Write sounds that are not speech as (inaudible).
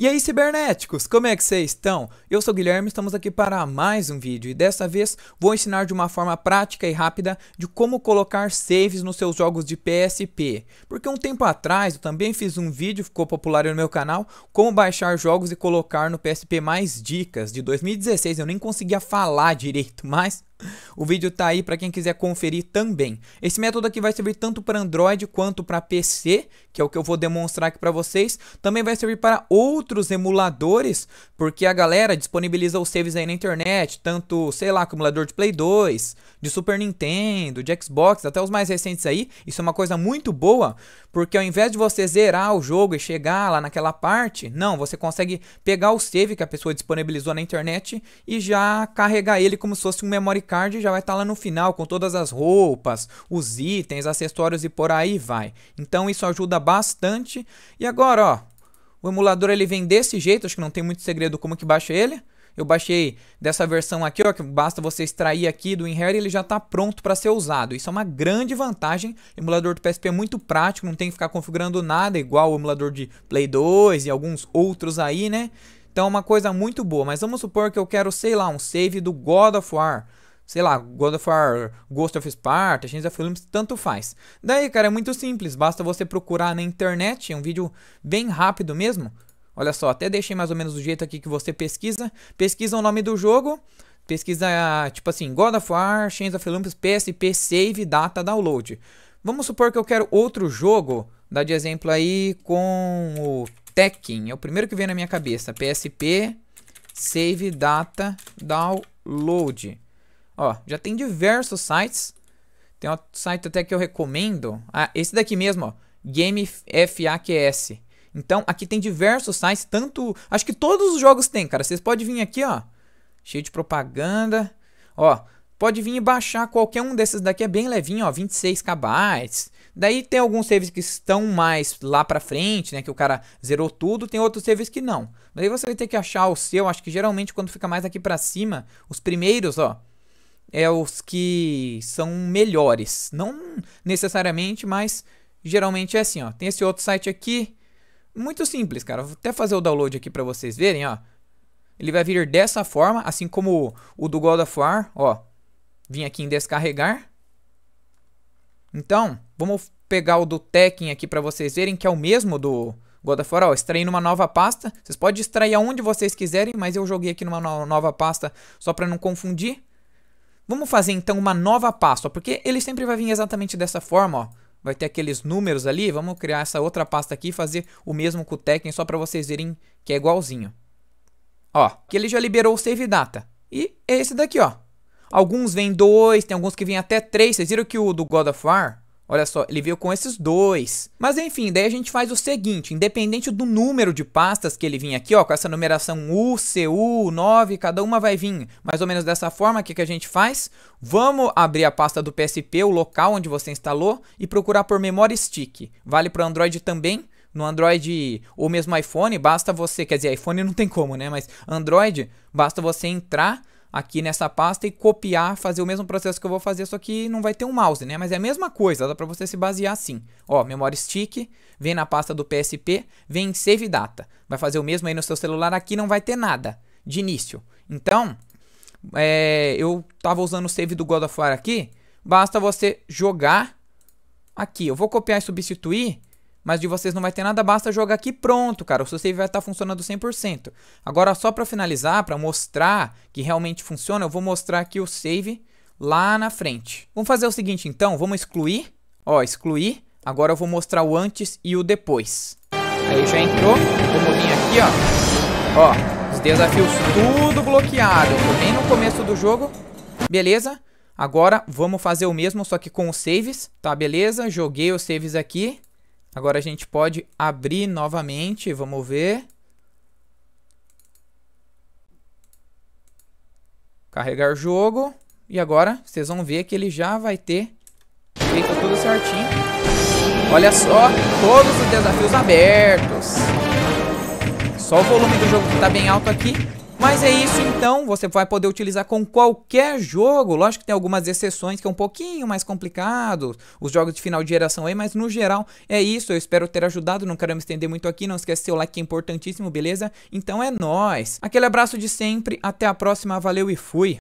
E aí, cibernéticos, como é que vocês estão? Eu sou o Guilherme, estamos aqui para mais um vídeo e dessa vez vou ensinar de uma forma prática e rápida de como colocar saves nos seus jogos de PSP. Porque um tempo atrás eu também fiz um vídeo, ficou popular no meu canal, como baixar jogos e colocar no PSP mais dicas de 2016. Eu nem conseguia falar direito, (laughs) mas o vídeo tá aí para quem quiser conferir também. Esse método aqui vai servir tanto para Android quanto para PC, que é o que eu vou demonstrar aqui para vocês. Também vai servir para outros emuladores, porque a galera disponibiliza os saves aí na internet, tanto, sei lá, acumulador de Play 2, de Super Nintendo, de Xbox, até os mais recentes aí. Isso é uma coisa muito boa, porque ao invés de você zerar o jogo e chegar lá naquela parte, não, você consegue pegar o save que a pessoa disponibilizou na internet e já carregar ele como se fosse um memory card já vai estar tá lá no final com todas as roupas, os itens, acessórios e por aí vai. Então isso ajuda bastante. E agora, ó, o emulador ele vem desse jeito, acho que não tem muito segredo como que baixa ele. Eu baixei dessa versão aqui, ó, que basta você extrair aqui do Inherit, ele já está pronto para ser usado. Isso é uma grande vantagem. O emulador do PSP é muito prático, não tem que ficar configurando nada, igual o emulador de Play 2 e alguns outros aí, né? Então é uma coisa muito boa, mas vamos supor que eu quero, sei lá, um save do God of War sei lá, God of War, Ghost of Sparta, Chains of Films, tanto faz. Daí, cara, é muito simples, basta você procurar na internet, é um vídeo bem rápido mesmo. Olha só, até deixei mais ou menos do jeito aqui que você pesquisa. Pesquisa o nome do jogo, pesquisa, tipo assim, God of War, Chains of Olympus, PSP, Save, Data, Download. Vamos supor que eu quero outro jogo, dá de exemplo aí com o Tekken, é o primeiro que vem na minha cabeça, PSP, Save, Data, Download. Ó, já tem diversos sites. Tem um site até que eu recomendo. Ah, esse daqui mesmo, ó. Game FAQS. Então, aqui tem diversos sites, tanto... Acho que todos os jogos tem, cara. Vocês podem vir aqui, ó. Cheio de propaganda. Ó, pode vir e baixar qualquer um desses daqui. É bem levinho, ó. 26 KB. Daí tem alguns saves que estão mais lá pra frente, né? Que o cara zerou tudo. Tem outros saves que não. Daí você vai ter que achar o seu. Acho que geralmente quando fica mais aqui pra cima, os primeiros, ó é os que são melhores. Não necessariamente, mas geralmente é assim, ó. Tem esse outro site aqui, muito simples, cara. Vou até fazer o download aqui para vocês verem, ó. Ele vai vir dessa forma, assim como o do God of War, ó. Vim aqui em descarregar. Então, vamos pegar o do Tekken aqui para vocês verem, que é o mesmo do God of War, ó. uma nova pasta. Vocês podem extrair aonde vocês quiserem, mas eu joguei aqui numa nova pasta só para não confundir. Vamos fazer então uma nova pasta, porque ele sempre vai vir exatamente dessa forma, ó. Vai ter aqueles números ali, vamos criar essa outra pasta aqui e fazer o mesmo com o Tekken só para vocês verem que é igualzinho. Ó, que ele já liberou o save data. E é esse daqui, ó. Alguns vêm dois, tem alguns que vêm até três. Vocês viram que o do God of War, Olha só, ele veio com esses dois. Mas enfim, daí a gente faz o seguinte, independente do número de pastas que ele vinha aqui, ó, com essa numeração U, C, U, 9, cada uma vai vir mais ou menos dessa forma, o que, que a gente faz? Vamos abrir a pasta do PSP, o local onde você instalou, e procurar por Memory Stick. Vale para Android também, no Android ou mesmo iPhone, basta você, quer dizer, iPhone não tem como, né? Mas Android, basta você entrar aqui nessa pasta e copiar, fazer o mesmo processo que eu vou fazer, só que não vai ter um mouse, né? Mas é a mesma coisa, dá para você se basear assim. Ó, memória stick, vem na pasta do PSP, vem em save data. Vai fazer o mesmo aí no seu celular, aqui não vai ter nada de início. Então, é, eu tava usando o save do God of War aqui, basta você jogar aqui. Eu vou copiar e substituir mas de vocês não vai ter nada, basta jogar aqui pronto, cara. O seu save vai estar tá funcionando 100%. Agora, só para finalizar, para mostrar que realmente funciona, eu vou mostrar aqui o save lá na frente. Vamos fazer o seguinte, então. Vamos excluir. Ó, excluir. Agora eu vou mostrar o antes e o depois. Aí já entrou. Vamos vir aqui, ó. Ó, os desafios tudo bloqueado. tô bem no começo do jogo. Beleza? Agora vamos fazer o mesmo, só que com os saves, tá? Beleza? Joguei os saves aqui. Agora a gente pode abrir novamente, vamos ver. Carregar jogo. E agora vocês vão ver que ele já vai ter feito tudo certinho. Olha só, todos os desafios abertos. Só o volume do jogo que tá bem alto aqui. Mas é isso então, você vai poder utilizar com qualquer jogo. Lógico que tem algumas exceções que é um pouquinho mais complicado, os jogos de final de geração aí, mas no geral é isso. Eu espero ter ajudado, não quero me estender muito aqui, não esquece seu like que é importantíssimo, beleza? Então é nós. Aquele abraço de sempre, até a próxima, valeu e fui.